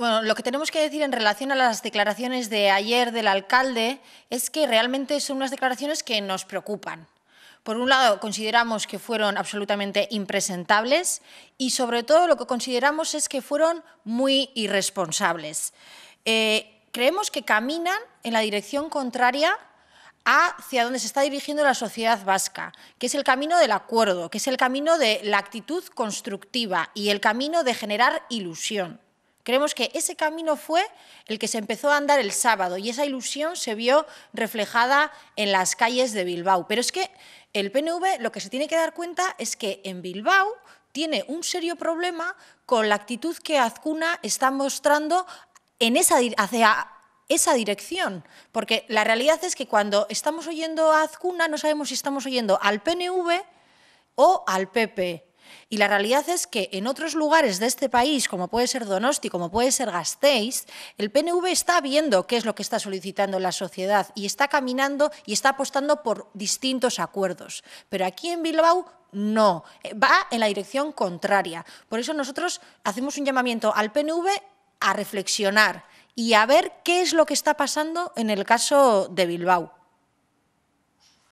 Bueno, lo que tenemos que decir en relación a las declaraciones de ayer del alcalde es que realmente son unas declaraciones que nos preocupan. Por un lado, consideramos que fueron absolutamente impresentables y sobre todo lo que consideramos es que fueron muy irresponsables. Eh, creemos que caminan en la dirección contraria hacia donde se está dirigiendo la sociedad vasca, que es el camino del acuerdo, que es el camino de la actitud constructiva y el camino de generar ilusión. Creemos que ese camino fue el que se empezó a andar el sábado y esa ilusión se vio reflejada en las calles de Bilbao. Pero es que el PNV lo que se tiene que dar cuenta es que en Bilbao tiene un serio problema con la actitud que Azcuna está mostrando en esa, hacia esa dirección, porque la realidad es que cuando estamos oyendo a Azcuna no sabemos si estamos oyendo al PNV o al PP y la realidad es que en otros lugares de este país, como puede ser Donosti, como puede ser Gasteiz, el PNV está viendo qué es lo que está solicitando la sociedad y está caminando y está apostando por distintos acuerdos. Pero aquí en Bilbao no, va en la dirección contraria. Por eso nosotros hacemos un llamamiento al PNV a reflexionar y a ver qué es lo que está pasando en el caso de Bilbao.